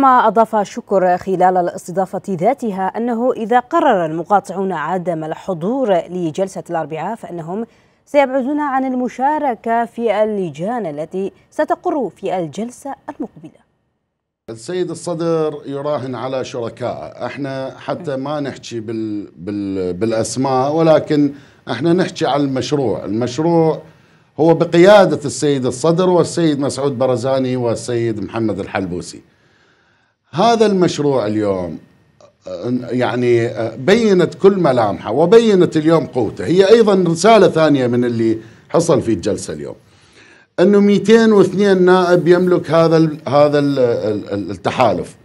كما أضاف شكر خلال الاستضافة ذاتها أنه إذا قرر المقاطعون عدم الحضور لجلسة الأربعاء فإنهم سيبعدون عن المشاركة في اللجان التي ستقر في الجلسة المقبلة السيد الصدر يراهن على شركائه احنا حتى ما نحكي بال... بال... بالاسماء ولكن احنا نحكي على المشروع المشروع هو بقيادة السيد الصدر والسيد مسعود برزاني والسيد محمد الحلبوسي هذا المشروع اليوم يعني بينت كل ملامحه وبينت اليوم قوته هي ايضا رساله ثانيه من اللي حصل في الجلسه اليوم انه 202 نائب يملك هذا هذا التحالف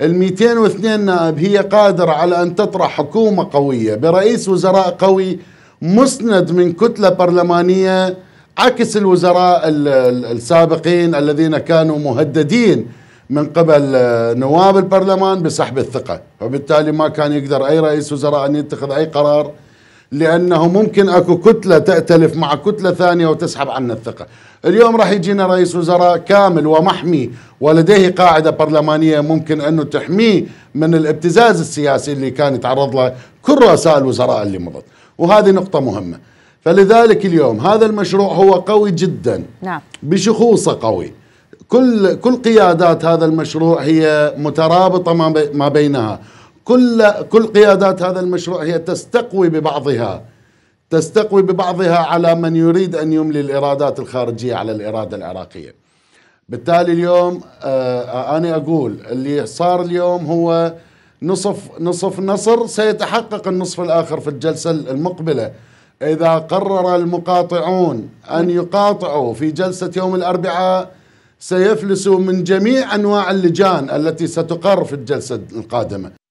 ال 202 نائب هي قادره على ان تطرح حكومه قويه برئيس وزراء قوي مسند من كتله برلمانيه عكس الوزراء السابقين الذين كانوا مهددين من قبل آه، نواب البرلمان بسحب الثقة وبالتالي ما كان يقدر أي رئيس وزراء أن يتخذ أي قرار لأنه ممكن أكو كتلة تأتلف مع كتلة ثانية وتسحب عنا الثقة اليوم راح يجينا رئيس وزراء كامل ومحمي ولديه قاعدة برلمانية ممكن أنه تحميه من الابتزاز السياسي اللي كان يتعرض له كل رؤساء الوزراء اللي مضت وهذه نقطة مهمة فلذلك اليوم هذا المشروع هو قوي جدا نعم. بشخوصة قوي كل كل قيادات هذا المشروع هي مترابطه ما بينها كل كل قيادات هذا المشروع هي تستقوي ببعضها تستقوي ببعضها على من يريد ان يملي الايرادات الخارجيه على الاراده العراقيه. بالتالي اليوم آه،, آه انا اقول اللي صار اليوم هو نصف نصف نصر سيتحقق النصف الاخر في الجلسه المقبله. اذا قرر المقاطعون ان يقاطعوا في جلسه يوم الاربعاء سيفلسوا من جميع أنواع اللجان التي ستقر في الجلسة القادمة